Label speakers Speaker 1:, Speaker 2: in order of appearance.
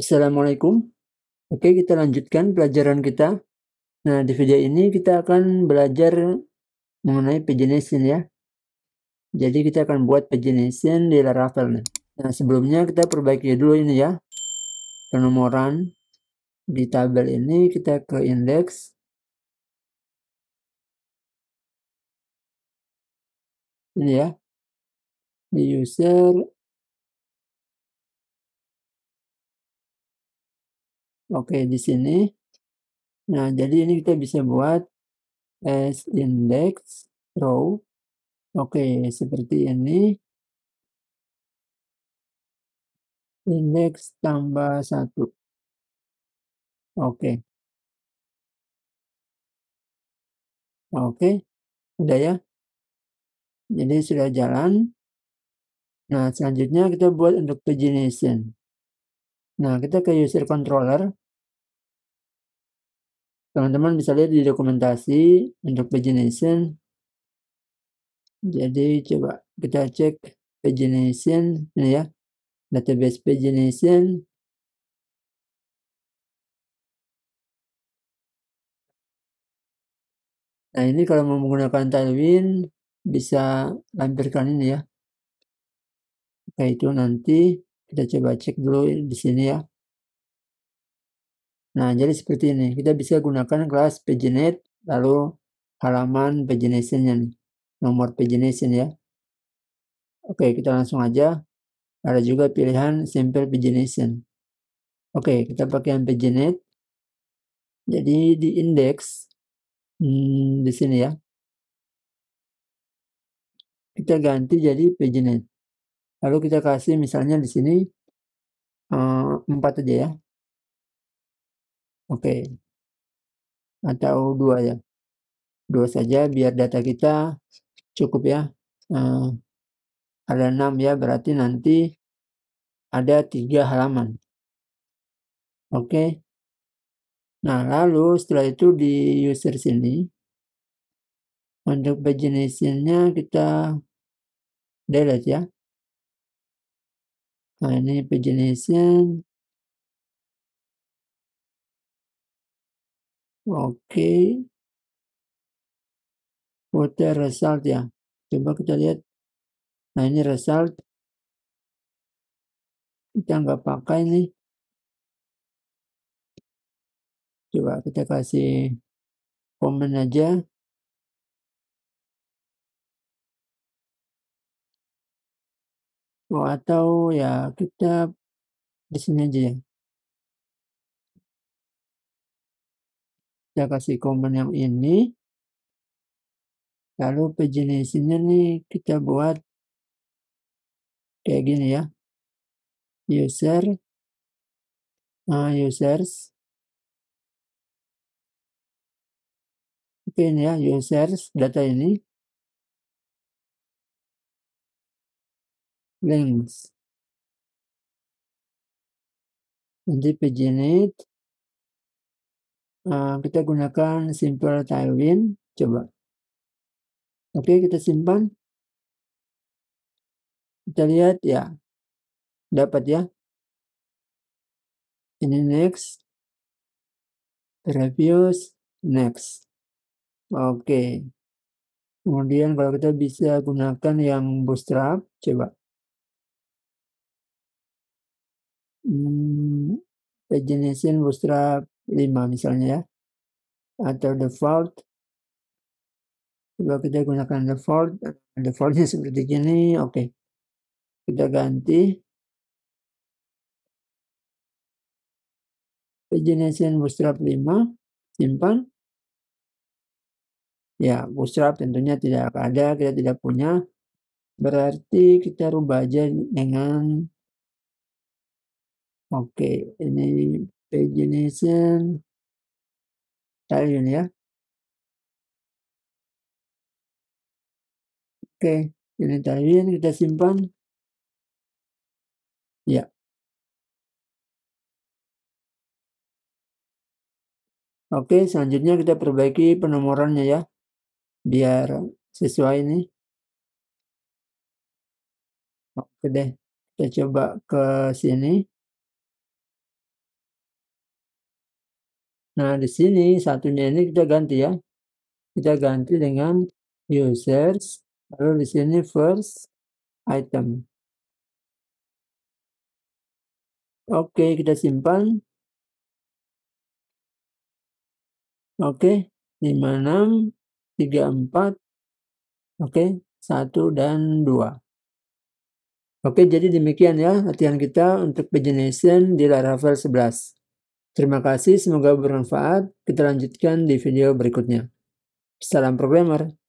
Speaker 1: Assalamualaikum. Oke, kita lanjutkan pelajaran kita. Nah, di video ini kita akan belajar mengenai pagination ya. Jadi kita akan buat pagination di Laravel. Nah, sebelumnya kita perbaiki dulu ini ya. Penomoran di tabel ini kita ke index.
Speaker 2: Ini ya. Di user Oke, di sini. Nah, jadi ini kita bisa buat as eh, index row. Oke, seperti ini. Index tambah satu. Oke. Oke, udah ya. Jadi sudah jalan. Nah, selanjutnya kita buat untuk pagination.
Speaker 1: Nah, kita ke user controller. Teman-teman bisa lihat di dokumentasi untuk pagination. Jadi, coba kita cek pagination ini ya. Database pagination Nah, ini kalau mau menggunakan Tailwind bisa lampirkan ini ya. Oke, itu nanti. Kita coba cek dulu di sini ya. Nah, jadi seperti ini. Kita bisa gunakan kelas paginate lalu halaman pagination-nya Nomor pagination ya. Oke, kita langsung aja. Ada juga pilihan simple pagination. Oke, kita pakai yang paginate. Jadi di index
Speaker 2: hmm, di sini ya. Kita ganti jadi paginate. Lalu kita kasih misalnya di sini eh, empat aja ya. Oke. Okay. Atau
Speaker 1: dua ya. Dua saja biar data kita cukup ya. Uh, ada enam ya berarti nanti ada tiga halaman. Oke. Okay. Nah lalu setelah itu di user sini. Untuk paginationnya kita
Speaker 2: delete ya. Nah, ini pagination. Oke. Okay. Water result ya. Coba kita lihat. Nah, ini result. Kita nggak pakai nih. Coba kita kasih komen aja. Oh, atau ya kita di sini aja ya. Kita kasih komen yang ini. Lalu pejenisnya nih kita buat kayak gini ya. User, uh, ah, users, Oke ini ya, users data ini. Links nanti paginate uh, kita gunakan simple tailwind coba oke okay, kita simpan kita lihat ya dapat ya ini next reviews next oke okay. kemudian kalau kita bisa gunakan yang bootstrap coba
Speaker 1: Mmm, Imagination Musrah 5 misalnya ya, atau default. Coba kita gunakan default, defaultnya eh,
Speaker 2: seperti ini oke. Kita ganti. Pagination Bootstrap 5, simpan. Ya, Bootstrap tentunya tidak ada, kita tidak punya. Berarti kita rubah aja dengan Oke, ini pagination ini ya. Oke, ini Thailand kita simpan. Ya. Oke, selanjutnya kita perbaiki penomorannya ya. Biar sesuai ini. Oke deh, kita coba ke sini. Nah, di sini satunya ini kita ganti ya. Kita ganti dengan users, lalu di sini first item. Oke, kita simpan. Oke,
Speaker 1: 56, 34, oke, 1 dan 2. Oke, jadi demikian ya latihan kita untuk pagination di Laravel 11. Terima kasih, semoga bermanfaat. Kita lanjutkan di video berikutnya. Salam programmer.